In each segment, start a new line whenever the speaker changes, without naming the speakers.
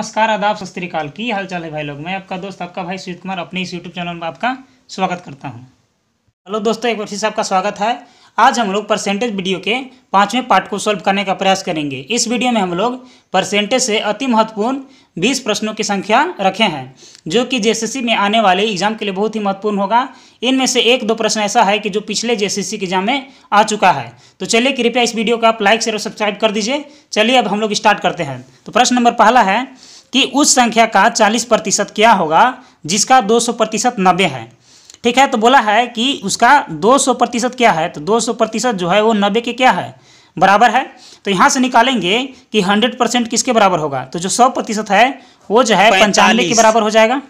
नमस्कार आदाब सत की हाल चाल है भाई लोग मैं आपका दोस्त आपका भाई सुजीत कुमार अपने इस यूट्यूब चैनल में आपका स्वागत करता हूँ हेलो दोस्तों एक बार फिर आपका स्वागत है आज हम लोग परसेंटेज वीडियो के पांचवें पार्ट को सॉल्व करने का प्रयास करेंगे इस वीडियो में हम लोग परसेंटेज से अति महत्वपूर्ण बीस प्रश्नों की संख्या रखे हैं जो कि जे में आने वाले एग्जाम के लिए बहुत ही महत्वपूर्ण होगा इनमें से एक दो प्रश्न ऐसा है कि जो पिछले जे के एग्जाम में आ चुका है तो चलिए कृपया इस वीडियो को आप लाइक शेयर और सब्सक्राइब कर दीजिए चलिए अब हम लोग स्टार्ट करते हैं तो प्रश्न नंबर पहला है कि उस संख्या का चालीस प्रतिशत क्या होगा जिसका दो सौ प्रतिशत नब्बे है ठीक है तो बोला है कि उसका दो सौ प्रतिशत क्या है तो दो सौ प्रतिशत जो है वो नब्बे के क्या है बराबर है तो यहाँ से निकालेंगे कि हंड्रेड परसेंट किसके बराबर होगा तो जो सौ प्रतिशत है वो जो है पंचानवे के बराबर हो जाएगा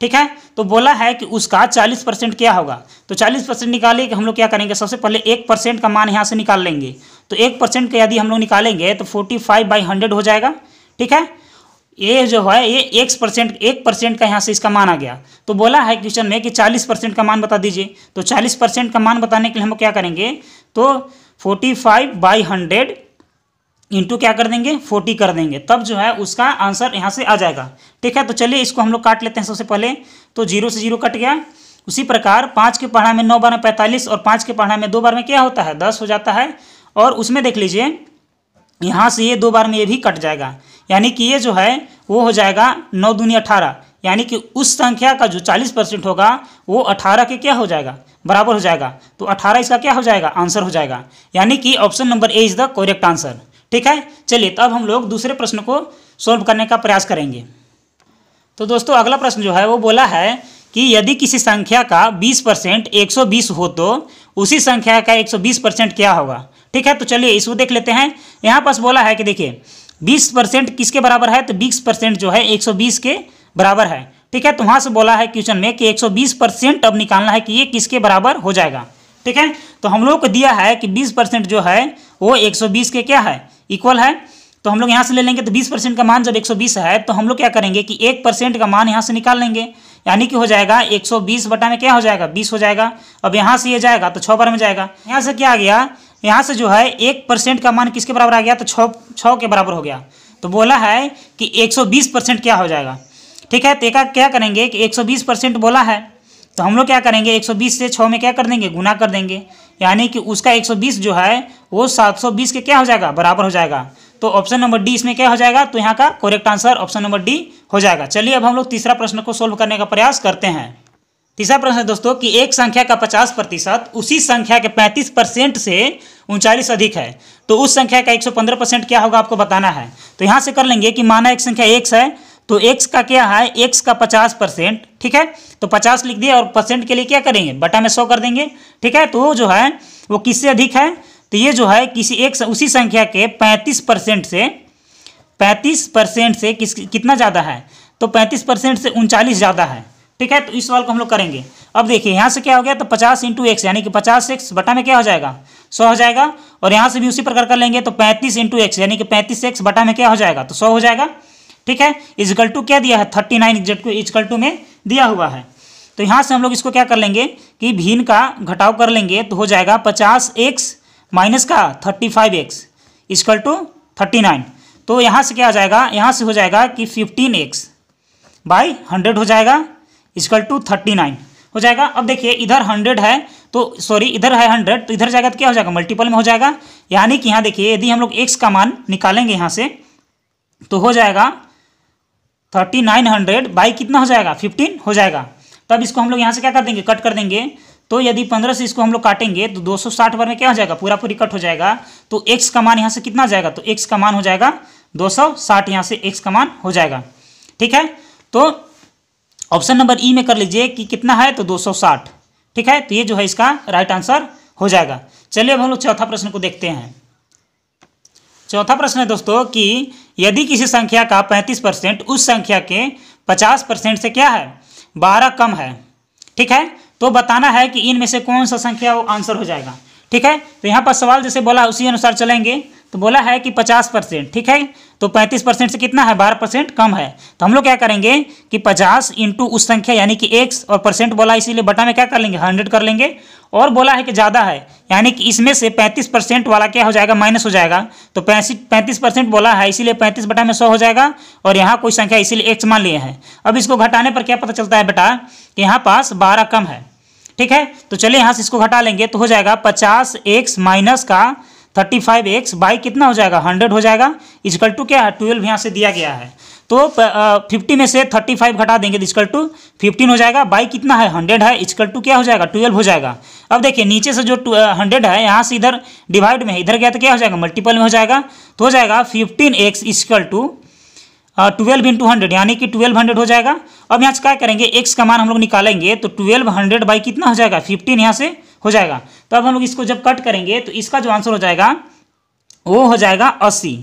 ठीक है तो बोला है कि उसका चालीस परसेंट क्या होगा तो चालीस परसेंट निकाले कि हम लोग क्या करेंगे सबसे पहले एक परसेंट का मान यहाँ से निकाल लेंगे तो एक परसेंट का यदि हम लोग निकालेंगे तो फोर्टी फाइव बाई हंड्रेड हो जाएगा ठीक है ये जो है ये एक परसेंट एक परसेंट का यहाँ से इसका मान आ गया तो बोला है क्वेश्चन में कि चालीस परसेंट का मान बता दीजिए तो चालीस परसेंट का मान बताने के लिए हम क्या करेंगे तो forty five by hundred into क्या कर देंगे फोर्टी कर देंगे तब जो है उसका आंसर यहाँ से आ जाएगा ठीक है तो चलिए इसको हम लोग काट लेते हैं सबसे पहले तो जीरो से जीरो कट गया उसी प्रकार पाँच के पढ़ा में नौ बार में पैंतालीस और पाँच के पढ़ा में दो बार में क्या होता है दस हो जाता है और उसमें देख लीजिए यहाँ से ये दो बार में ये भी कट जाएगा यानी कि ये जो है वो हो जाएगा नौ दूनी अठारह यानी कि उस संख्या का जो चालीस परसेंट होगा वो अठारह के क्या हो जाएगा बराबर हो जाएगा तो अठारह इसका क्या हो जाएगा आंसर हो जाएगा यानी कि option number A is the correct answer ठीक है चलिए तब हम लोग दूसरे प्रश्न को सॉल्व करने का प्रयास करेंगे तो दोस्तों अगला प्रश्न जो है वो बोला है कि यदि किसी संख्या का 20 परसेंट एक हो तो उसी संख्या का 120 परसेंट क्या होगा ठीक है तो चलिए इसको देख लेते हैं यहाँ पास बोला है कि देखिए बीस परसेंट किसके बराबर है तो बीस परसेंट जो है एक सौ बीस के बराबर है ठीक है तो वहां से बोला है क्वेश्चन में कि बीस परसेंट अब निकालना है कि ये किसके बराबर हो जाएगा ठीक है तो हम लोग को दिया है कि बीस परसेंट जो है वो बीस के क्या है इक्वल है तो हम लोग यहाँ से ले लेंगे तो 20 परसेंट का मान जब 120 है तो हम लोग क्या करेंगे कि एक परसेंट का मान यहाँ से निकाल लेंगे यानी कि हो जाएगा 120 बटा में क्या हो जाएगा 20 हो जाएगा अब यहाँ से ये यह जाएगा तो छः बार में जाएगा यहाँ से क्या आ गया यहाँ से जो है एक परसेंट का मान किसके बराबर आ गया तो छः के बराबर हो गया तो बोला है कि 120 परसेंट क्या हो जाएगा ठीक है तो एक क्या करेंगे कि 120 परसेंट बोला है तो हम लोग क्या करेंगे 120 से छः में क्या कर देंगे गुना कर देंगे यानी कि उसका 120 जो है वो 720 के क्या हो जाएगा बराबर हो जाएगा तो ऑप्शन नंबर डी इसमें क्या हो जाएगा तो यहाँ का correct answer option number D हो जाएगा चलिए अब हम लोग तीसरा प्रश्न को सोल्व करने का प्रयास करते हैं तीसरा प्रश्न है दोस्तों कि एक संख्या का पचास प्रतिशत उसी संख्या के पैंतीस परसेंट से उनचालीस अधिक है तो उस संख्या का एक सौ पंद्रह परसेंट क्या होगा आपको बताना है तो यहाँ से कर लेंगे कि माना एक संख्या एक्स है तो एक्स का क्या है एक्स का पचास परसेंट ठीक है तो पचास लिख दिए और परसेंट के लिए क्या करेंगे बटा में सौ कर देंगे ठीक है तो जो है वो किससे अधिक है तो ये जो है किसी एक उसी संख्या के पैंतीस परसेंट से पैंतीस परसेंट से किस कितना ज़्यादा है तो पैंतीस परसेंट से उनचालीस ज़्यादा है ठीक है तो इस सवाल को हम लोग करेंगे अब देखिए यहाँ से क्या हो गया तो पचास इंटू एक्स यानी कि पचास एक्स बटा में क्या हो जाएगा सौ हो जाएगा और यहाँ से भी उसी प्रकार कर लेंगे तो पैंतीस इंटू एक्स यानी कि पैंतीस एक्स बटा में क्या हो जाएगा तो सौ हो जाएगा ठीक है इजकल टू क्या दिया है थर्टी नाइन इजकल टू में दिया हुआ है तो यहाँ से हम लोग इसको क्या कर लेंगे कि भीन का घटाव कर लेंगे तो हो जाएगा पचास एक्स माइनस का thirty five x equal to thirty nine तो यहाँ से क्या हो जाएगा यहाँ से हो जाएगा कि फिफ्टीन एक्स बाई हंड्रेड हो जाएगा इजकल टू थर्टी नाइन हो जाएगा अब देखिए इधर हंड्रेड है तो सॉरी इधर है हंड्रेड तो इधर जाएगा तो क्या हो जाएगा मल्टीपल में हो जाएगा यानी कि यहाँ देखिए यदि हम लोग एक्स का मान निकालेंगे यहाँ से तो हो जाएगा थर्टी नाइन हंड्रेड बाई कितना हो जाएगा फिफ्टीन हो जाएगा तब इसको हम लोग यहाँ से क्या कर देंगे कट कर देंगे तो यदि पंद्रह से इसको हम लोग काटेंगे तो दो सौ साठ भर में क्या हो जाएगा पूरा पूरी कट हो जाएगा तो एक्स का मान यहाँ से कितना जाएगा तो एक्स का मान हो जाएगा दो सौ साठ यहाँ से एक्स का मान हो जाएगा ठीक है तो ऑप्शन नंबर ई में कर लीजिए कि कितना है तो 260 ठीक है तो ये जो है इसका राइट आंसर हो जाएगा चलिए अब हम लोग चौथा प्रश्न को देखते हैं चौथा प्रश्न है दोस्तों कि यदि किसी संख्या का पैंतीस परसेंट उस संख्या के पचास परसेंट से क्या है बारह कम है ठीक है तो बताना है कि इनमें से कौन सा संख्या आंसर हो जाएगा ठीक है तो यहाँ पर सवाल जैसे बोला उसी अनुसार चलेंगे तो बोला है कि पचास परसेंट ठीक है तो पैंतीस परसेंट से कितना है बारह परसेंट कम है तो हम लोग क्या करेंगे कि पचास इंटू उस संख्या यानी कि एक्स और परसेंट बोला इसीलिए बटा में क्या कर लेंगे हंड्रेड कर लेंगे और बोला है कि ज़्यादा है यानी कि इसमें से पैंतीस परसेंट वाला क्या हो जाएगा माइनस हो जाएगा तो पैंतीस परसेंट बोला है इसीलिए पैंतीस बटा में सौ हो जाएगा और यहाँ कोई संख्या इसीलिए एक्स मान लिए हैं अब इसको घटाने पर क्या पता चलता है बेटा कि यहाँ पास बारह कम है ठीक है तो चलिए यहाँ से इसको घटा लेंगे तो हो जाएगा पचास एक्स माइनस का थर्टी फाइव एक्स बाई कितना हो जाएगा हंड्रेड हो जाएगा इजकल टू क्या है ट्वेल्व यहाँ से दिया गया है तो फिफ्टी में से थर्टी फाइव घटा देंगे तो इजकल टू फिफ्टीन हो जाएगा बाई कितना है हंड्रेड है इजकल टू क्या हो जाएगा ट्वेल्व हो जाएगा अब देखिए नीचे से जो हंड्रेड है यहाँ से इधर डिवाइड में है इधर गया तो क्या हो जाएगा मल्टीपल में हो जाएगा तो हो जाएगा fifteen x equal to twelve into hundred यानी कि ट्वेल्व हंड्रेड हो जाएगा अब यहाँ से क्या करेंगे एक्स का मान हम लोग निकालेंगे तो ट्वेल्व हंड्रेड बाई कितना हो जाएगा फिफ्टीन यहाँ से हो जाएगा तो अब हम लोग इसको जब कट करेंगे तो इसका जो आंसर हो जाएगा वो हो जाएगा अस्सी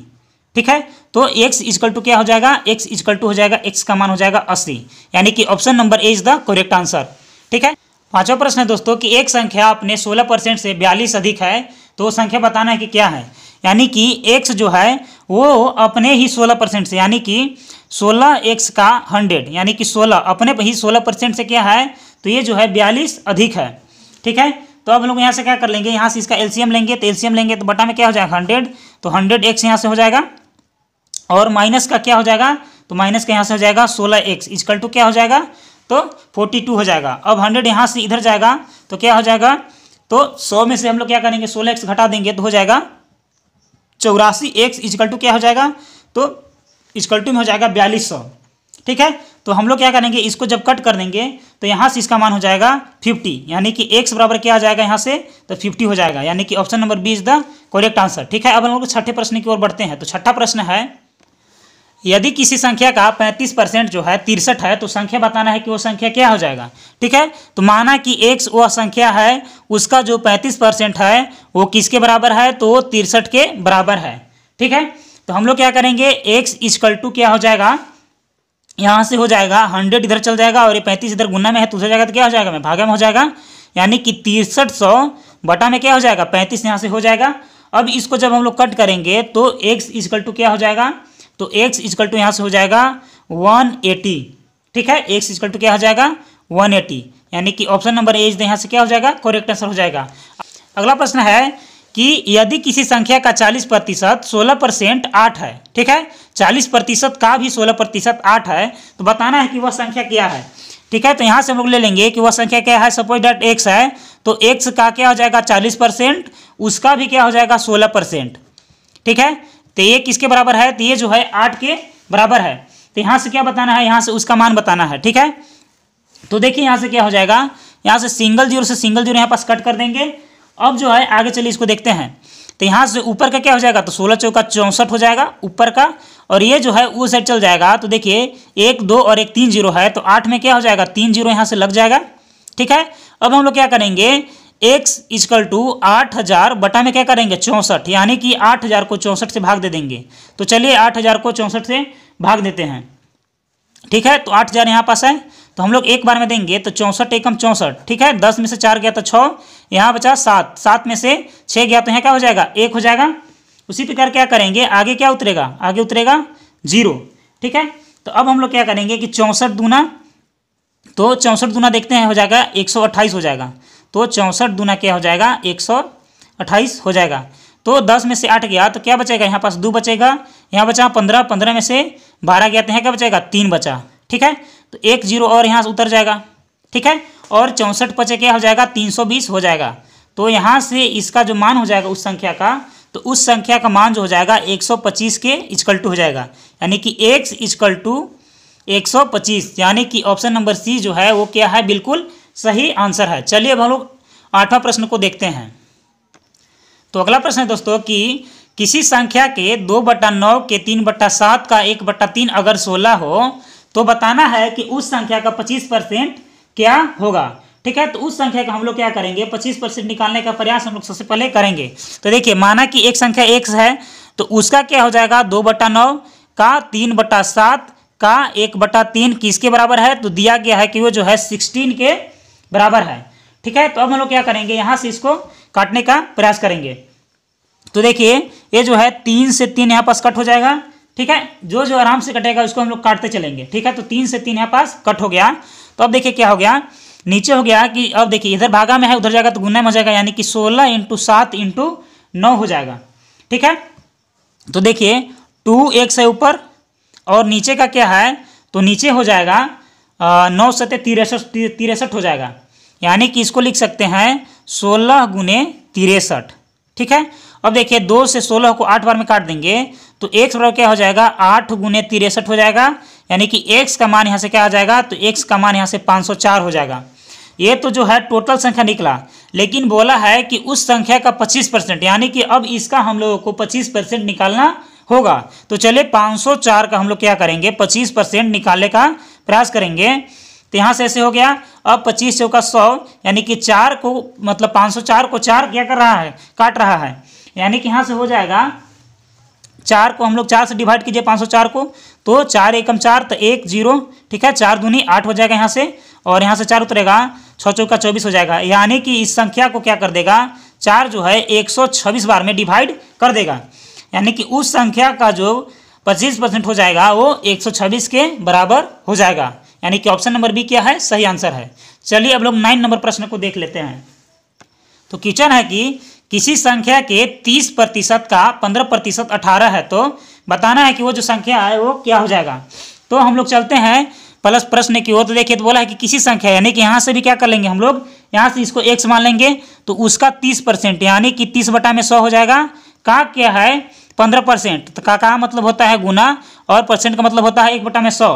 ठीक है तो एक्स इजकल टू क्या हो जाएगा एक्स इजकल टू हो जाएगा एक्स का मान हो जाएगा अस्सी यानी कि option number A is the correct answer ठीक है पांचवा प्रश्न है दोस्तों कि एक संख्या अपने सोलह परसेंट से बयालीस अधिक है तो वो संख्या बताना है कि क्या है यानी कि एक्स जो है वो अपने ही सोलह परसेंट से यानी कि सोलह एक्स का हंड्रेड यानी कि सोलह अपने ही सोलह परसेंट से क्या है तो ये जो है बयालीस अधिक है ठीक है तो अब लोग यहाँ से क्या कर लेंगे यहाँ से इसका एल्सियम लेंगे तो एल्सियम लेंगे तो बटा में क्या हो जाएगा हंड्रेड तो हंड्रेड एक्स यहाँ से हो जाएगा और माइनस का क्या हो जाएगा तो माइनस का यहाँ से हो जाएगा सोलह एक्स इजकल टू क्या हो जाएगा तो फोर्टी टू हो जाएगा अब हंड्रेड यहाँ से इधर जाएगा तो क्या हो जाएगा तो सौ में से हम लोग क्या करेंगे सोलह एक्स घटा देंगे तो हो जाएगा चौरासी एक्स इजकल टू क्या हो जाएगा तो इजकल टू में हो जाएगा बयालीस सौ ठीक है तो हम लोग क्या करेंगे इसको जब कट कर देंगे तो यहाँ से इसका मान हो जाएगा फिफ्टी यानी कि एक्स बराबर क्या आ जाएगा यहाँ से तो फिफ्टी हो जाएगा यानी कि option number B is the correct answer ठीक है अब हम लोग छठे प्रश्न की ओर बढ़ते हैं तो छठा प्रश्न है यदि किसी संख्या का पैंतीस परसेंट जो है तिरसठ है तो संख्या बताना है कि वो संख्या क्या हो जाएगा ठीक है तो माना कि एक वह संख्या है उसका जो पैंतीस परसेंट है वो किसके बराबर है तो तिरसठ के बराबर है ठीक है तो हम लोग क्या करेंगे एक्स इजकल टू क्या हो जाएगा यहाँ से हो जाएगा हंड्रेड इधर चल जाएगा और ये पैंतीस इधर गुना में है तो उधर जाएगा तो क्या हो जाएगा मैं भागा में हो जाएगा यानी कि तिरसठ सौ बटा में क्या हो जाएगा पैंतीस यहाँ से हो जाएगा अब इसको जब हम लोग कट करेंगे तो एक्स इजकल टू क्या हो जाएगा तो एक्स इजकल टू यहाँ से हो जाएगा वन एटी ठीक है एक्स इजकल टू क्या हो जाएगा वन एटी यानी कि ऑप्शन नंबर ए यहाँ से क्या हो जाएगा करेक्ट आंसर हो जाएगा अगला प्रश्न है कि यदि किसी संख्या का 40 प्रतिशत सोलह परसेंट आठ है ठीक है 40 प्रतिशत का भी 16 प्रतिशत आठ है तो बताना है कि वह संख्या क्या है ठीक है तो यहाँ से हम लोग ले लेंगे कि वह संख्या क्या है सपोज डेट एक्स है तो एक्स का क्या हो जाएगा 40 परसेंट उसका भी क्या हो जाएगा 16 परसेंट ठीक है तो ये किसके बराबर है तो ये जो है आठ के बराबर है तो यहाँ से क्या बताना है यहाँ से उसका मान बताना है ठीक है तो देखिए यहाँ से क्या हो जाएगा यहाँ से सिंगल जीरो से सिंगल जीरो यहाँ पास कट कर देंगे अब जो है आगे चलिए इसको देखते हैं तो यहाँ से ऊपर का क्या हो जाएगा तो सोलह चौका चौंसठ हो जाएगा ऊपर का और ये जो है वो साइड चल जाएगा तो देखिए एक दो और एक तीन जीरो है तो आठ में क्या हो जाएगा तीन जीरो यहाँ से लग जाएगा ठीक है अब हम लोग क्या करेंगे एक्स इजकल टू आठ हज़ार बटा में क्या करेंगे चौंसठ यानी कि आठ हज़ार को चौंसठ से भाग दे देंगे तो चलिए आठ हज़ार को चौंसठ से भाग देते हैं ठीक है तो आठ हज़ार यहाँ पास है तो हम लोग एक बार में देंगे तो चौंसठ एकम चौंसठ ठीक है दस में से चार गया तो छः यहाँ बचा सात सात में से छः गया तो यहाँ क्या हो जाएगा एक हो जाएगा उसी प्रकार क्या करेंगे आगे क्या उतरेगा आगे उतरेगा जीरो ठीक है तो अब हम लोग क्या करेंगे कि चौंसठ दूना तो चौंसठ दूना देखते हैं हो जाएगा एक हो जाएगा तो चौंसठ दूना क्या हो जाएगा एक सौ अट्ठाईस हो जाएगा तो दस में से आठ गया तो क्या बचेगा यहाँ पास दो बचेगा यहाँ बचा पंद्रह पंद्रह में से बारह गया तो यहाँ क्या बचेगा तीन बचा ठीक है तो एक जीरो और यहाँ से उतर जाएगा ठीक है और चौंसठ पचे क्या हो जाएगा तीन सौ बीस हो जाएगा तो यहाँ से इसका जो मान हो जाएगा उस संख्या का तो उस संख्या का मान जो हो जाएगा एक सौ पच्चीस के इजकल टू हो जाएगा यानी कि एक्स इजकल टू एक सौ पच्चीस यानी कि ऑप्शन नंबर सी जो है वो क्या है बिल्कुल सही आंसर है चलिए अब हम लोग आठवां प्रश्न को देखते हैं तो अगला प्रश्न है दोस्तों कि किसी संख्या के दो बट्टा नौ के तीन बट्टा सात का एक बट्टा तीन अगर सोलह हो तो बताना है कि उस संख्या का पच्चीस परसेंट क्या होगा ठीक है तो उस संख्या का हम लोग क्या करेंगे पच्चीस परसेंट निकालने का प्रयास हम लोग सबसे पहले करेंगे तो देखिए माना कि एक संख्या एक है तो उसका क्या हो जाएगा दो बट्टा नौ का तीन बट्टा सात का एक बट्टा तीन किसके बराबर है तो दिया गया है कि वो जो है सिक्सटीन के बराबर है ठीक है तो अब हम लोग क्या करेंगे यहाँ से इसको काटने का प्रयास करेंगे तो देखिए ये जो है तीन से तीन यहाँ पास कट हो जाएगा ठीक है जो जो आराम से कटेगा उसको हम लोग काटते चलेंगे ठीक है तो तीन से तीन यहाँ पास कट हो गया तो अब देखिए क्या हो गया नीचे हो गया कि अब देखिए इधर भागा में है उधर जाएगा तो गुना में हो जाएगा यानी कि सोलह इंटू सात इंटू नौ हो जाएगा ठीक है तो देखिए टू एक से ऊपर और नीचे का क्या है तो नीचे हो जाएगा नौ सत्य तिरसठ तिरसठ हो जाएगा यानी कि इसको लिख सकते हैं सोलह गुने तिरसठ ठीक है अब देखिए दो से सोलह को आठ बार में काट देंगे तो एक्स बराबर क्या हो जाएगा आठ गुने तिरसठ हो जाएगा यानी कि एक्स का मान यहाँ से क्या आ जाएगा तो एक्स का मान यहाँ से पाँच सौ चार हो जाएगा ये तो जो है टोटल संख्या निकला लेकिन बोला है कि उस संख्या का पच्चीस परसेंट यानी कि अब इसका हम लोगों को पच्चीस परसेंट निकालना होगा तो चलिए पाँच सौ चार का हम लोग क्या करेंगे पच्चीस परसेंट निकालने का प्रयास करेंगे तो यहाँ से ऐसे हो गया अब पच्चीस चौका सौ यानी कि चार को मतलब पाँच सौ चार को चार क्या कर रहा है काट रहा है यानी कि यहाँ से हो जाएगा चार को हम लोग चार से डिवाइड कीजिए पाँच सौ चार को तो चार एकम चार तो एक जीरो ठीक है चार दूनी आठ हो जाएगा यहाँ से और यहाँ से चार उतरेगा छः चौका चौबीस हो जाएगा यानी कि इस संख्या को क्या कर देगा चार जो है एक सौ छब्बीस बार में डिवाइड कर देगा यानी कि उस संख्या का जो पच्चीस परसेंट हो जाएगा वो एक सौ छब्बीस के बराबर हो जाएगा यानी कि ऑप्शन नंबर बी क्या है सही आंसर है चलिए अब लोग नाइन नंबर प्रश्न को देख लेते हैं तो क्वेश्चन है कि किसी संख्या के तीस प्रतिशत का पंद्रह प्रतिशत अठारह है तो बताना है कि वो जो संख्या है वो क्या हो जाएगा तो हम लोग चलते हैं प्लस प्रश्न की ओर तो देखिए तो बोला है कि किसी संख्या यानी कि यहाँ से भी क्या कर लेंगे हम लोग यहाँ से इसको एक्स मान लेंगे तो उसका तीस परसेंट यानी कि तीस बटा में सौ हो जाएगा का क्या है पंद्रह परसेंट तो का क्या मतलब होता है गुना और परसेंट का मतलब होता है एक बटा में सौ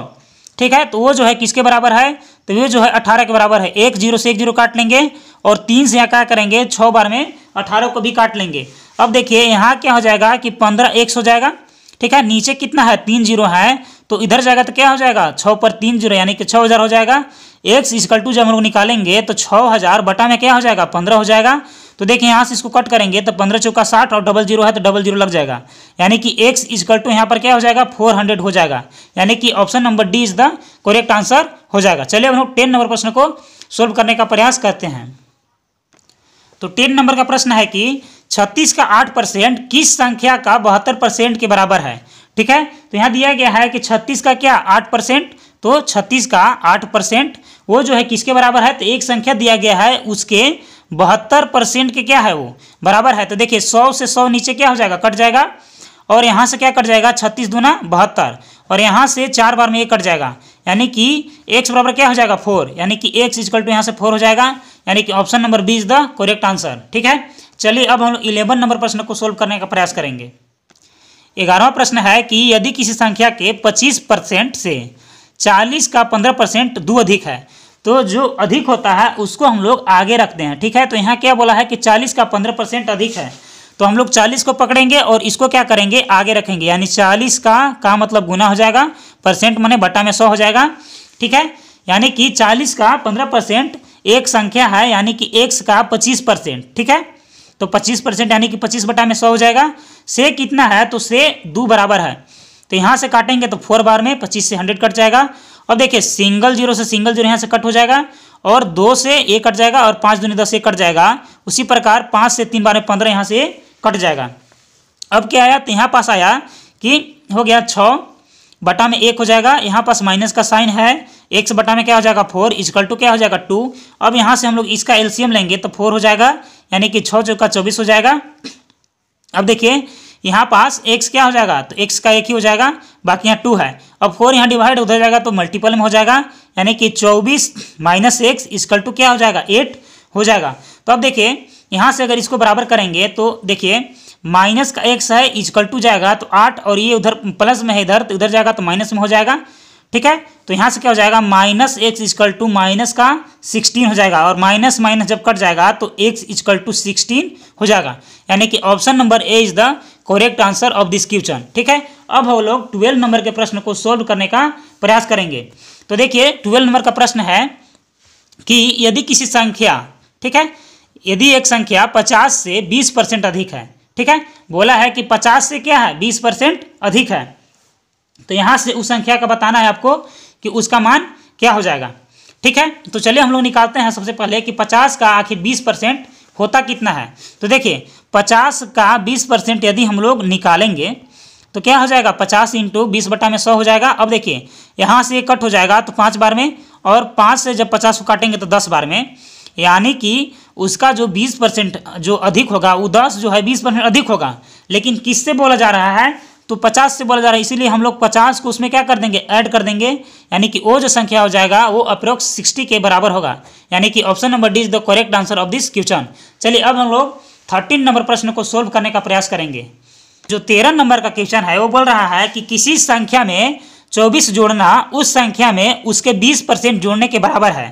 ठीक है तो वो जो है किसके बराबर है तो ये जो है अठारह के बराबर है एक जीरो से एक जीरो काट लेंगे और तीन से यहाँ क्या करेंगे छः बार में अठारह को भी काट लेंगे अब देखिए यहाँ क्या हो जाएगा कि पंद्रह एक हो जाएगा ठीक है नीचे कितना है तीन जीरो है तो इधर जाएगा तो क्या हो जाएगा छः पर तीन जीरो यानी कि छः हज़ार हो जाएगा एक्स इजकल टू जब हम लोग निकालेंगे तो छः हज़ार बटा में क्या हो जाएगा पंद्रह हो जाएगा तो देखिए यहाँ से इसको कट करेंगे तो पंद्रह चौका साठ और डबल जीरो है तो डबल जीरो लग जाएगा यानी कि एक्स इजकल टू यहाँ पर क्या हो जाएगा फोर हंड्रेड हो जाएगा यानी कि option number D is the correct answer हो जाएगा चलिए हम लोग टेन नंबर प्रश्न को सोल्व करने का प्रयास करते हैं तो टेन नंबर का प्रश्न है कि छत्तीस का आठ परसेंट किस संख्या का बहत्तर परसेंट के बराबर है ठीक है तो यहाँ दिया गया है कि छत्तीस का क्या आठ परसेंट तो छत्तीस का आठ परसेंट वो जो है किसके बराबर है तो एक संख्या दिया गया है उसके बहत्तर परसेंट के क्या है वो बराबर है तो देखिए सौ से सौ नीचे क्या हो जाएगा कट जाएगा और यहाँ से क्या कट जाएगा छत्तीस दूना बहत्तर और यहाँ से चार बार में ये कट जाएगा यानी कि एक्स बराबर क्या हो जाएगा फोर यानी कि एक्स इजकल टू यहाँ से फोर हो जाएगा यानी कि option number B is the correct answer ठीक है चलिए अब हम इलेवन नंबर प्रश्न को सोल्व करने का प्रयास करेंगे ग्यारहवा प्रश्न है कि यदि किसी संख्या के पच्चीस परसेंट से चालीस का पंद्रह परसेंट दो अधिक है तो जो अधिक होता है उसको हम लोग आगे रखते हैं ठीक है तो यहाँ क्या बोला है कि चालीस का पंद्रह परसेंट अधिक है तो हम लोग चालीस को पकड़ेंगे और इसको क्या करेंगे आगे रखेंगे यानी चालीस का का मतलब गुना हो जाएगा परसेंट मैंने बटा में सौ हो जाएगा ठीक है यानी कि चालीस का पंद्रह परसेंट एक संख्या है यानी कि एक का पच्चीस परसेंट ठीक है तो पच्चीस परसेंट यानी कि पच्चीस बटा में सौ हो जाएगा से कितना है तो से दो बराबर है तो यहाँ से काटेंगे तो फोर बार में पच्चीस से हंड्रेड कट जाएगा और देखिए सिंगल जीरो से सिंगल जीरो यहाँ से कट हो जाएगा और दो से एक कट जाएगा और पाँच दूनी दस एक कट जाएगा उसी प्रकार पाँच से तीन बारह पंद्रह यहाँ से कट जाएगा अब क्या आया तो यहाँ पास आया कि हो गया छ बटा में एक हो जाएगा यहाँ पास माइनस का साइन है एक से बटा में क्या हो जाएगा फोर इजकल टू क्या हो जाएगा टू अब यहाँ से हम लोग इसका एलसीएम लेंगे तो फोर हो जाएगा यानी कि छः चौका चौबीस हो जाएगा अब देखिए यहाँ पास एक्स क्या हो जाएगा तो एक्स का एक ही हो जाएगा बाकी यहाँ टू है अब फोर यहाँ डिवाइड उधर जाएगा तो मल्टीपल में हो जाएगा यानी कि चौबीस माइनस एक्स इसकल टू क्या हो जाएगा एट हो जाएगा तो अब देखिए यहाँ से अगर इसको बराबर करेंगे तो देखिए माइनस का एक्स है इजकल टू जाएगा तो आठ और ये उधर प्लस में है इधर तो इधर जाएगा तो माइनस में हो जाएगा ठीक है तो यहाँ से क्या हो जाएगा minus x equal to minus का सिक्सटीन हो जाएगा और माइनस माइनस जब कट जाएगा तो एक्स इजकल टू सिक्सटीन हो जाएगा यानी कि option number A is the correct answer of this question ठीक है अब हम लोग ट्वेल्व नंबर के प्रश्न को सोल्व करने का प्रयास करेंगे तो देखिए ट्वेल्व नंबर का प्रश्न है कि यदि किसी संख्या ठीक है यदि एक संख्या पचास से बीस परसेंट अधिक है ठीक है बोला है कि पचास से क्या है बीस परसेंट अधिक है तो यहां से उस संख्या का बताना है आपको कि उसका मान क्या हो जाएगा ठीक है तो चलिए हम लोग निकालते हैं सबसे पहले कि पचास का आखिर बीस परसेंट होता कितना है तो देखिए पचास का बीस परसेंट यदि हम लोग निकालेंगे तो क्या हो जाएगा पचास इंटू बीस बटा में सौ हो जाएगा अब देखिए यहाँ से कट हो जाएगा तो पाँच बार में और पाँच से जब पचास को काटेंगे तो दस बार में यानी कि उसका जो बीस परसेंट जो अधिक होगा वो दस जो है बीस परसेंट अधिक होगा लेकिन किससे बोला जा रहा है तो पचास से बोला जा रहा है इसीलिए हम लोग पचास को उसमें क्या कर देंगे ऐड कर देंगे यानी कि वो जो संख्या हो जाएगा वो अप्रोक्स सिक्सटी के बराबर होगा यानी कि option number D is the correct answer of this question चलिए अब हम लोग थर्टीन नंबर प्रश्न को सोल्व करने का प्रयास करेंगे जो तेरह नंबर का क्वेश्चन है वो बोल रहा है कि किसी संख्या में चौबीस जोड़ना उस संख्या में उसके बीस परसेंट जोड़ने के बराबर है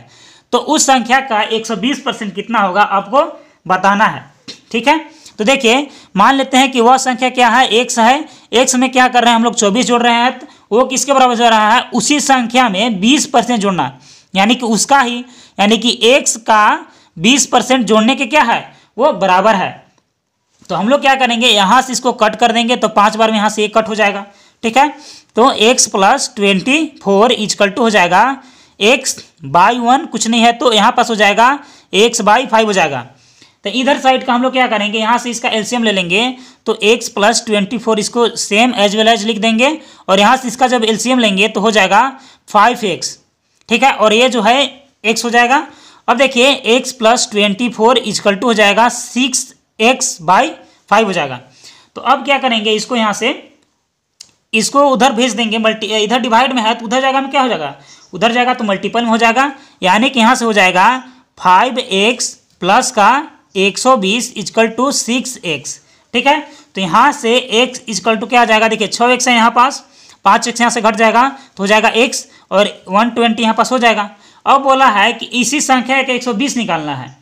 तो उस संख्या का एक सौ बीस परसेंट कितना होगा आपको बताना है ठीक है तो देखिए मान लेते हैं कि वह संख्या क्या है एक है एक में क्या कर रहे हैं हम लोग चौबीस जोड़ रहे हैं तो वो किसके बराबर जोड़ रहा है उसी संख्या में बीस परसेंट जोड़ना यानी कि उसका ही यानी कि एक का बीस परसेंट जोड़ने के क्या है वो बराबर है तो हम लोग क्या करेंगे यहाँ से इसको कट कर देंगे तो पांच बार में यहाँ से एक कट हो जाएगा ठीक है तो x plus twenty four equal to हो जाएगा x बाई वन कुछ नहीं है तो यहाँ पास हो जाएगा एक्स बाई फाइव हो जाएगा तो इधर साइड का हम लोग क्या करेंगे यहाँ से इसका एलसीएम ले लेंगे तो एक्स प्लस ट्वेंटी फोर इसको सेम एज वेल एज लिख देंगे और यहाँ से इसका जब एलसीएम लेंगे तो हो जाएगा फाइव एक्स ठीक है और ये जो है एक्स हो जाएगा अब देखिए x plus twenty four equal to हो जाएगा सिक्स एक्स बाई फाइव हो जाएगा तो अब क्या करेंगे इसको यहाँ से इसको उधर भेज देंगे मल्टी इधर डिवाइड में है तो उधर जाएगा में क्या हो जाएगा उधर जाएगा तो मल्टीपल में हो जाएगा यानी कि यहाँ से हो जाएगा फाइव एक्स प्लस का एक सौ बीस इजकल टू सिक्स एक्स ठीक है तो यहाँ से x इजकल टू क्या आ जाएगा देखिए छः एक्स है यहाँ पास पाँच एक्स यहाँ से घट जाएगा तो हो जाएगा एक्स और वन ट्वेंटी यहाँ पास हो जाएगा अब बोला है कि इसी संख्या का 120 निकालना है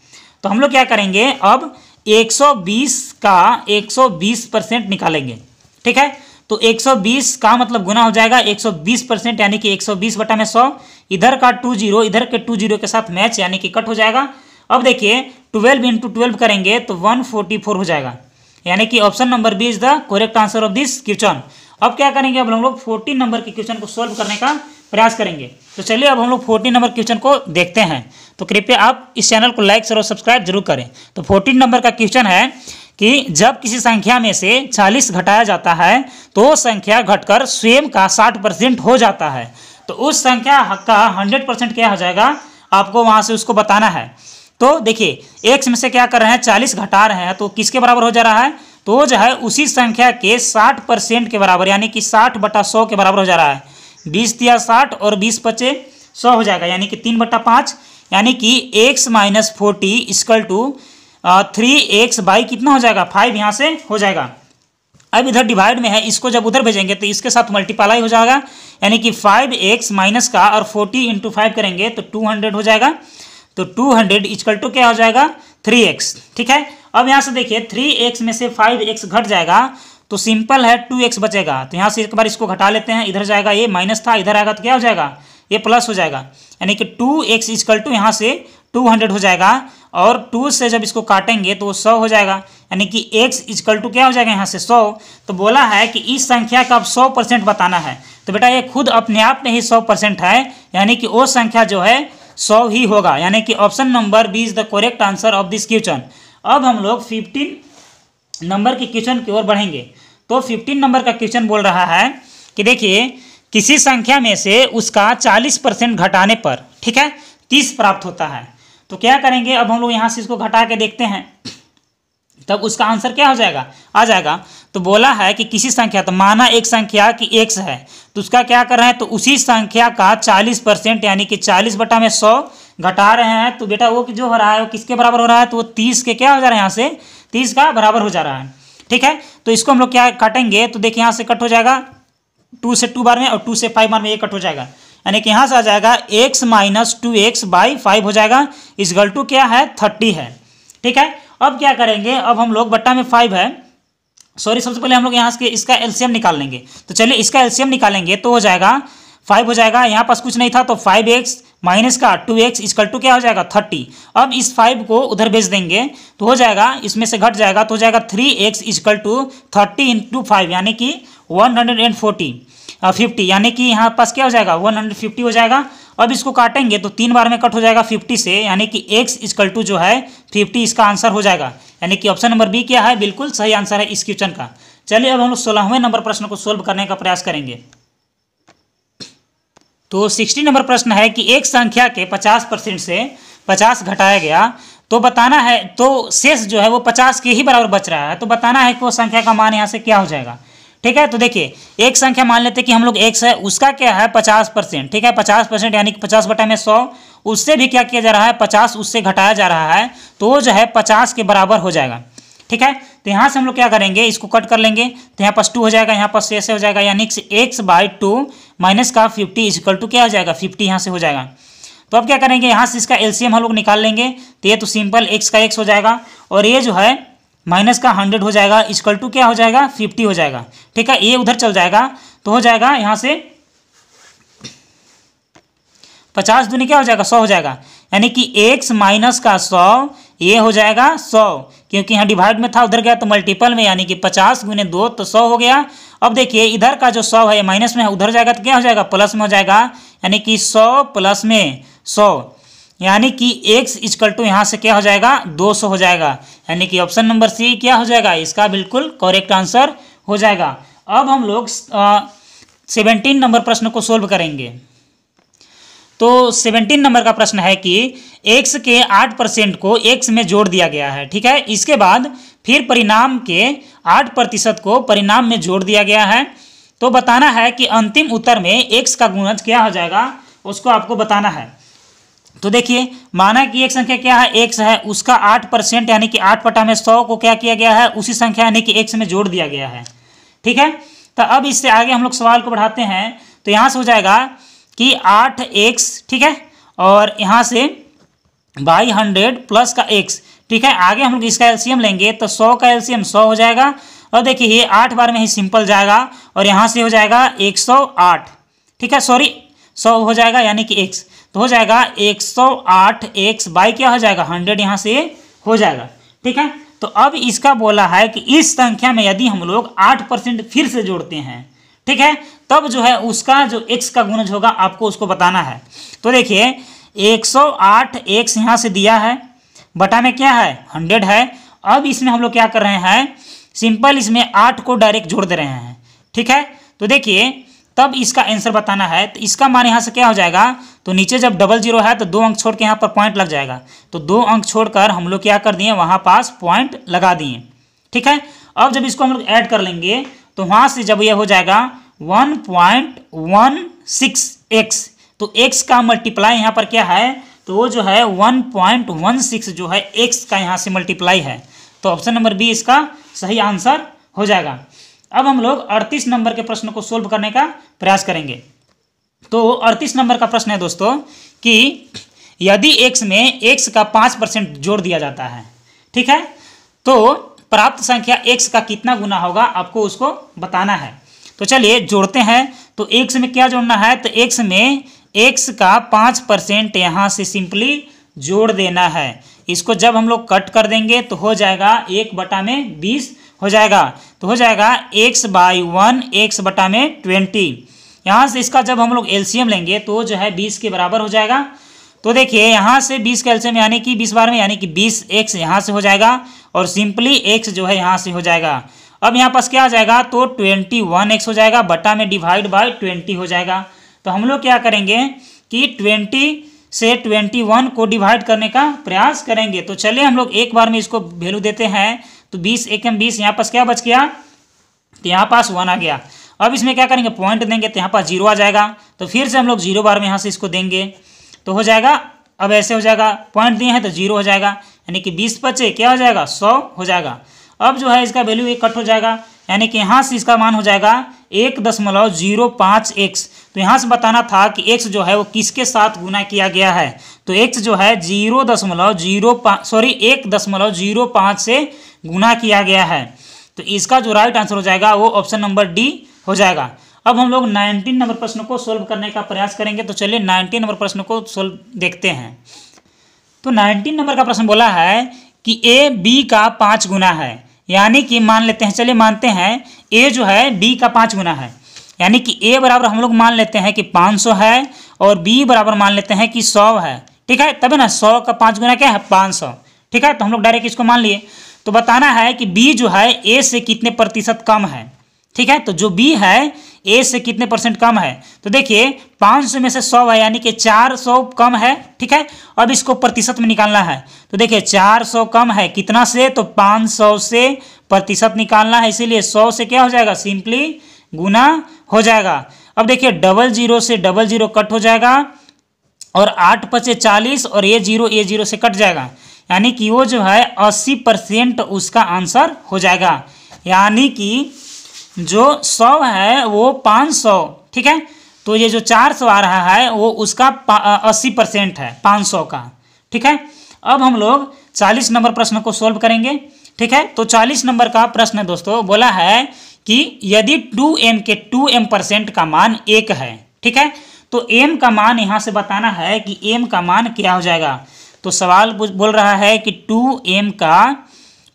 तो हम लोग क्या करेंगे अब 120 का 120 परसेंट निकालेंगे ठीक है तो 120 का मतलब गुना हो जाएगा 120 परसेंट यानी कि 120 बटा में 100 इधर का टू जीरो इधर के टू जीरो के साथ मैच यानी कि कट हो जाएगा अब देखिए ट्वेल्व इंटू ट्वेल्व करेंगे तो 144 हो जाएगा यानी कि option number B is the correct answer of this question अब क्या करेंगे अब हम लोग फोर्टीन नंबर के क्वेश्चन को सोल्व करने का प्रयास करेंगे तो चलिए अब हम लोग फोर्टीन नंबर क्वेश्चन को देखते हैं तो कृपया आप इस चैनल को लाइक और सब्सक्राइब जरूर करें तो फोर्टीन नंबर का क्वेश्चन है कि जब किसी संख्या में से 40 घटाया जाता है तो संख्या घटकर स्वयं का 60 परसेंट हो जाता है तो उस संख्या का 100 परसेंट क्या हो जाएगा आपको वहां से उसको बताना है तो देखिए एक में से क्या कर रहे हैं 40 घटा रहे हैं तो किसके बराबर हो जा रहा है तो जो है उसी संख्या के 60 परसेंट के बराबर यानी कि 60 बटा सौ के बराबर हो जा रहा है बीस दिया साठ और बीस पचे सौ हो जाएगा यानी कि तीन बट्टा पाँच यानी कि x minus forty equal to three x by कितना हो जाएगा फाइव यहाँ से हो जाएगा अब इधर डिवाइड में है इसको जब उधर भेजेंगे तो इसके साथ मल्टीप्लाई हो जाएगा यानी कि फाइव एक्स माइनस का और फोर्टी इंटू फाइव करेंगे तो टू हंड्रेड हो जाएगा तो टू हंड्रेड इजकल टू क्या हो जाएगा थ्री एक्स ठीक है अब यहाँ से देखिए थ्री एक्स में से फाइव एक्स घट जाएगा तो सिंपल है टू एक्स बचेगा तो यहाँ से एक बार इसको घटा लेते हैं इधर जाएगा ये माइनस था इधर आएगा तो क्या हो जाएगा ये प्लस हो जाएगा यानी कि टू एक्स इजकल टू यहाँ से टू हंड्रेड हो जाएगा और टू से जब इसको काटेंगे तो सौ हो जाएगा यानी कि एक्स इजकल टू क्या हो जाएगा यहाँ से सौ तो बोला है कि इस संख्या का अब सौ परसेंट बताना है तो बेटा ये खुद अपने आप में ही सौ परसेंट है यानी कि वो संख्या जो है सौ ही होगा यानी कि option number B is the correct answer of this question अब हम लोग फिफ्टीन नंबर के क्वेश्चन की ओर बढ़ेंगे तो फिफ्टीन नंबर का क्वेश्चन बोल रहा है कि देखिए किसी संख्या में से उसका चालीस परसेंट घटाने पर ठीक है तीस प्राप्त होता है तो क्या करेंगे अब हम लोग यहाँ से इसको घटा के देखते हैं तब उसका आंसर क्या हो जाएगा आ जाएगा तो बोला है कि किसी संख्या तो माना एक संख्या कि एक है तो उसका क्या कर रहे हैं तो उसी संख्या का चालीस परसेंट यानी कि चालीस बटा में सौ घटा रहे हैं तो बेटा वो जो हो रहा है वो किसके बराबर हो रहा है तो वो तीस के क्या हो जा रहा है यहाँ से तीस का बराबर हो जा रहा है ठीक है तो इसको हम लोग क्या काटेंगे तो देखिए यहाँ से कट हो जाएगा टू से टू बार में और टू से फाइव बार में ये कट हो जाएगा यानी कि यहाँ से आ जाएगा x minus two x by five हो जाएगा इस गल टू क्या है थर्टी है ठीक है अब क्या करेंगे अब हम लोग बट्टा में फाइव है सॉरी सबसे पहले हम लोग यहाँ से इसका एलसीएम निकाल लेंगे तो चलिए इसका एलसीएम निकालेंगे तो हो जाएगा फाइव हो जाएगा यहाँ पास कुछ नहीं था तो फाइव एक्स माइनस का टू एक्स इसकल टू क्या हो जाएगा थर्टी अब इस फाइव को उधर भेज देंगे तो हो जाएगा इसमें से घट जाएगा तो हो जाएगा three x equal to thirty into five यानी कि one hundred and forty fifty यानी कि यहाँ पास क्या हो जाएगा वन हंड्रेड फिफ्टी हो जाएगा अब इसको काटेंगे तो तीन बार में कट हो जाएगा फिफ्टी से यानी कि एक्स इजकल टू जो है फिफ्टी इसका आंसर हो जाएगा यानी कि ऑप्शन नंबर बी क्या है बिल्कुल सही आंसर है इस क्वेश्चन का चलिए अब हम लोग सोलहवें नंबर प्रश्न को सोल्व करने का प्रयास करेंगे तो सिक्सटी नंबर प्रश्न है कि एक संख्या के पचास परसेंट से पचास घटाया गया तो बताना है तो शेष जो है वो पचास के ही बराबर बच रहा है तो बताना है कि वो संख्या का मान यहाँ से क्या हो जाएगा ठीक है तो देखिए एक संख्या मान लेते कि हम लोग एक है उसका क्या है पचास परसेंट ठीक है पचास परसेंट यानी कि पचास बटा में सौ उससे भी क्या किया जा रहा है पचास उससे घटाया जा रहा है तो जो है पचास के बराबर हो जाएगा ठीक है तो यहाँ से हम लोग क्या करेंगे इसको कट कर लेंगे तो यहाँ पास टू हो जाएगा यहाँ पास ऐसे हो जाएगा यानी एक्स बाई टू माइनस का फिफ्टी इज इक्वल टू क्या हो जाएगा फिफ्टी यहाँ से हो जाएगा तो अब क्या करेंगे यहाँ से इसका एलसीएम हम लोग निकाल लेंगे तो ये तो सिंपल एक्स का एक्स हो जाएगा और ये जो है माइनस का हंड्रेड हो जाएगा इजकल टू क्या हो जाएगा फिफ्टी हो जाएगा ठीक है ये उधर चल जाएगा तो हो जाएगा यहाँ से पचास दूनी क्या हो जाएगा सौ हो जाएगा यानी कि एक्स माइनस का सौ ये हो जाएगा सौ क्योंकि यहाँ डिवाइड में था उधर गया तो मल्टीपल में यानी कि पचास गुने दो तो सौ हो गया अब देखिए इधर का जो सौ है ये माइनस में है उधर जाएगा तो क्या हो जाएगा प्लस में हो जाएगा यानी कि सौ प्लस में सौ यानी कि x इजकल टू यहाँ से क्या हो जाएगा दो सौ हो जाएगा यानी कि ऑप्शन नंबर सी क्या हो जाएगा इसका बिल्कुल करेक्ट आंसर हो जाएगा अब हम लोग सेवेंटीन नंबर प्रश्न को सोल्व करेंगे तो सेवेंटीन नंबर का प्रश्न है कि एक्स के आठ परसेंट को एक्स में जोड़ दिया गया है ठीक है इसके बाद फिर परिणाम के आठ प्रतिशत को परिणाम में जोड़ दिया गया है तो बताना है कि अंतिम उत्तर में एक्स का गुणज क्या हो जाएगा उसको आपको बताना है तो देखिए माना कि एक संख्या क्या है एक्स है उसका आठ परसेंट यानी कि आठ पटा में सौ को क्या किया गया है उसी संख्या यानी कि एक्स में जोड़ दिया गया है ठीक है तो अब इससे आगे हम लोग सवाल को बढ़ाते हैं तो यहाँ से हो जाएगा कि आठ एक्स ठीक है और यहाँ से बाई हंड्रेड प्लस का एक्स ठीक है आगे हम लोग इसका एलसीएम लेंगे तो सौ का एलसीएम सौ हो जाएगा और देखिए ये आठ बार में ही सिंपल जाएगा और यहाँ से हो जाएगा एक सौ आठ ठीक है सॉरी सौ हो जाएगा यानी कि एक्स तो हो जाएगा एक सौ आठ एक्स बाई क्या हो जाएगा हंड्रेड यहाँ से हो जाएगा ठीक है तो अब इसका बोला है कि इस संख्या में यदि हम लोग आठ परसेंट फिर से जोड़ते हैं ठीक है तब जो है उसका जो एक्स का गुणज होगा आपको उसको बताना है तो देखिए एक सौ आठ एक्स यहाँ से दिया है बटा में क्या है हंड्रेड है अब इसमें हम लोग क्या कर रहे हैं सिंपल इसमें आठ को डायरेक्ट जोड़ दे रहे हैं ठीक है तो देखिए तब इसका आंसर बताना है तो इसका मान यहाँ से क्या हो जाएगा तो नीचे जब डबल जीरो है तो दो अंक छोड़ के यहाँ पर पॉइंट लग जाएगा तो दो अंक छोड़कर हम लोग क्या कर दिए वहाँ पास पॉइंट लगा दिए ठीक है अब जब इसको हम लोग ऐड कर लेंगे तो वहाँ से जब यह हो जाएगा one point one six x तो एक्स का मल्टीप्लाई यहाँ पर क्या है तो वो जो है वन पॉइंट वन सिक्स जो है एक्स का यहाँ से मल्टीप्लाई है तो ऑप्शन नंबर बी इसका सही आंसर हो जाएगा अब हम लोग अड़तीस नंबर के प्रश्न को सोल्व करने का प्रयास करेंगे तो अड़तीस नंबर का प्रश्न है दोस्तों कि यदि एक्स में एक्स का पाँच परसेंट जोड़ दिया जाता है ठीक है तो प्राप्त संख्या एक्स का कितना गुना होगा आपको उसको बताना है तो चलिए जोड़ते हैं तो एक्स में क्या जोड़ना है तो एक्स में एक्स का पाँच परसेंट यहाँ से सिंपली जोड़ देना है इसको जब हम लोग कट कर देंगे तो हो जाएगा एक बटा में बीस हो जाएगा तो हो जाएगा एक्स बाई वन एक्स बटा में ट्वेंटी यहाँ से इसका जब हम लोग एलसीएम लेंगे तो जो है बीस के बराबर हो जाएगा तो देखिए यहाँ से बीस का एलसीएम यानी कि बीस बार में यानी कि बीस एक्स यहाँ से हो जाएगा और सिंपली एक्स जो है यहाँ से हो जाएगा अब यहाँ पास क्या आ जाएगा तो ट्वेंटी वन एक्स हो जाएगा बटा में डिवाइड बाई ट्वेंटी हो जाएगा तो हम लोग क्या करेंगे कि ट्वेंटी से ट्वेंटी वन को डिवाइड करने का प्रयास करेंगे तो चलिए हम लोग एक बार में इसको वैल्यू देते हैं तो बीस एक एम बीस यहाँ पास क्या बच गया तो यहाँ पास वन आ गया अब इसमें क्या करेंगे पॉइंट देंगे तो यहाँ पास जीरो आ जाएगा तो फिर से हम लोग जीरो बार में यहाँ से इसको देंगे तो हो जाएगा अब ऐसे हो जाएगा पॉइंट दिए हैं तो जीरो हो जाएगा यानी कि बीस बचे क्या हो जाएगा सौ हो जाएगा अब जो है इसका वैल्यू एक कट हो जाएगा यानी कि यहाँ से इसका मान हो जाएगा एक दशमलव जीरो पाँच एक्स तो यहाँ से बताना था कि एक्स जो है वो किसके साथ गुना किया गया है तो एक्स जो है जीरो दशमलव जीरो पाँच सॉरी एक दशमलव जीरो पाँच से गुना किया गया है तो इसका जो राइट आंसर हो जाएगा वो ऑप्शन नंबर डी हो जाएगा अब हम लोग नाइनटीन नंबर प्रश्न को सोल्व करने का प्रयास करेंगे तो चलिए नाइनटीन नंबर प्रश्न को सोल्व देखते हैं तो नाइनटीन नंबर का प्रश्न बोला है कि ए बी का पाँच गुना है यानी कि मान लेते हैं चलिए मानते हैं ए जो है बी का पाँच गुना है यानी कि ए बराबर हम लोग मान लेते हैं कि पाँच सौ है और बी बराबर मान लेते हैं कि सौ है ठीक है तभी ना सौ का पाँच गुना क्या है पाँच सौ ठीक है तो हम लोग डायरेक्ट इसको मान लिए तो बताना है कि बी जो है ए से कितने प्रतिशत कम है ठीक है तो जो बी है ए से कितने परसेंट कम है तो देखिए पाँच सौ में से सौ है यानी कि चार सौ कम है ठीक है अब इसको प्रतिशत में निकालना है तो देखिए चार सौ कम है कितना से तो पाँच सौ से प्रतिशत निकालना है इसीलिए सौ से क्या हो जाएगा सिंपली गुना हो जाएगा अब देखिए डबल जीरो से डबल जीरो कट हो जाएगा और आठ पचे चालीस और ए जीरो ए जीरो से कट जाएगा यानी कि वो जो है अस्सी परसेंट उसका आंसर हो जाएगा यानी कि जो सौ है वो पाँच सौ ठीक है तो ये जो चार सौ आ रहा है वो उसका अस्सी परसेंट है पाँच सौ का ठीक है अब हम लोग चालीस नंबर प्रश्न को सॉल्व करेंगे ठीक है तो चालीस नंबर का प्रश्न दोस्तों बोला है कि यदि टू एम के टू एम परसेंट का मान एक है ठीक है तो एम का मान यहाँ से बताना है कि एम का मान क्या हो जाएगा तो सवाल बोल रहा है कि टू एम का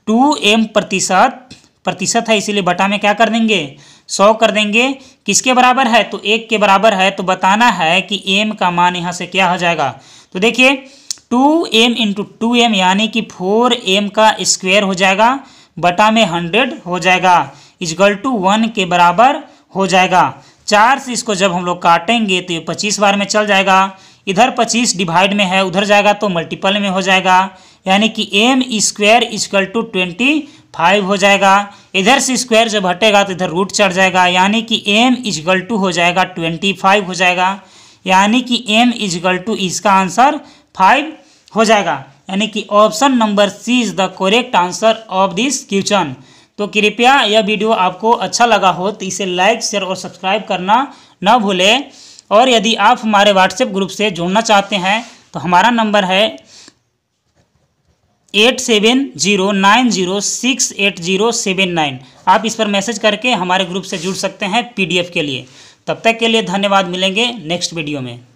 टू एम प्रतिशत प्रतिशत है इसीलिए बटा में क्या कर देंगे सौ कर देंगे किसके बराबर है तो एक के बराबर है तो बताना है कि एम का मान यहाँ से क्या हो जाएगा तो देखिए two m into two m यानी कि फोर एम का स्क्वेयर हो जाएगा बटा में हंड्रेड हो जाएगा इजगल टू वन के बराबर हो जाएगा चार से इसको जब हम लोग काटेंगे तो ये पच्चीस बार में चल जाएगा इधर पच्चीस डिवाइड में है उधर जाएगा तो मल्टीपल में हो जाएगा यानी कि m square is equal to twenty five हो जाएगा इधर से स्क्वायर जब हटेगा तो इधर रूट चढ़ जाएगा यानी कि एम इजगल टू हो जाएगा ट्वेंटी फाइव हो जाएगा यानी कि एम इजगल टू इसका आंसर फाइव हो जाएगा यानी कि option number C is the correct answer of this question तो कृपया यह वीडियो आपको अच्छा लगा हो तो इसे लाइक शेयर और सब्सक्राइब करना न भूलें और यदि आप हमारे व्हाट्सएप ग्रुप से जुड़ना चाहते हैं तो हमारा नंबर है eight seven zero nine zero six eight zero seven nine आप इस पर मैसेज करके हमारे ग्रुप से जुड़ सकते हैं पीडीएफ के लिए तब तक के लिए धन्यवाद मिलेंगे नेक्स्ट वीडियो में